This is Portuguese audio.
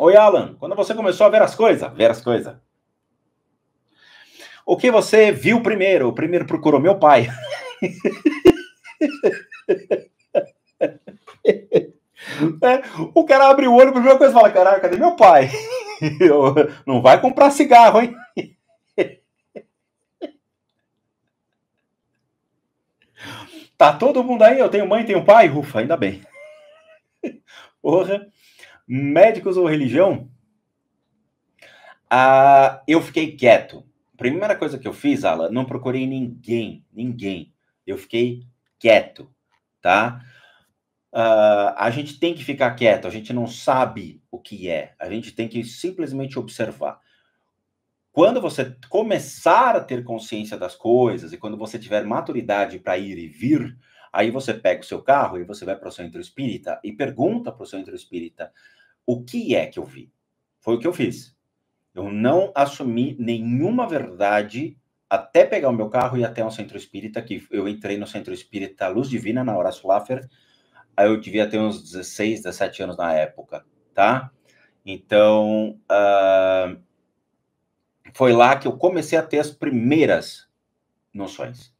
Oi, Alan. Quando você começou a ver as coisas? Ver as coisas. O que você viu primeiro? O primeiro procurou meu pai. É, o cara abre o olho, a primeira coisa fala: caralho, cadê meu pai? Eu, não vai comprar cigarro, hein? Tá todo mundo aí? Eu tenho mãe, tenho pai? Ufa, ainda bem. Porra médicos ou religião? Ah, eu fiquei quieto. Primeira coisa que eu fiz, Ala, não procurei ninguém, ninguém. Eu fiquei quieto, tá? Uh, a gente tem que ficar quieto, a gente não sabe o que é, a gente tem que simplesmente observar. Quando você começar a ter consciência das coisas e quando você tiver maturidade para ir e vir, aí você pega o seu carro e você vai para o centro espírita e pergunta para o centro espírita o que é que eu vi? Foi o que eu fiz. Eu não assumi nenhuma verdade até pegar o meu carro e até um centro espírita, que eu entrei no centro espírita Luz Divina, na Horácio Laffer, eu devia ter uns 16, 17 anos na época, tá? Então, uh, foi lá que eu comecei a ter as primeiras noções.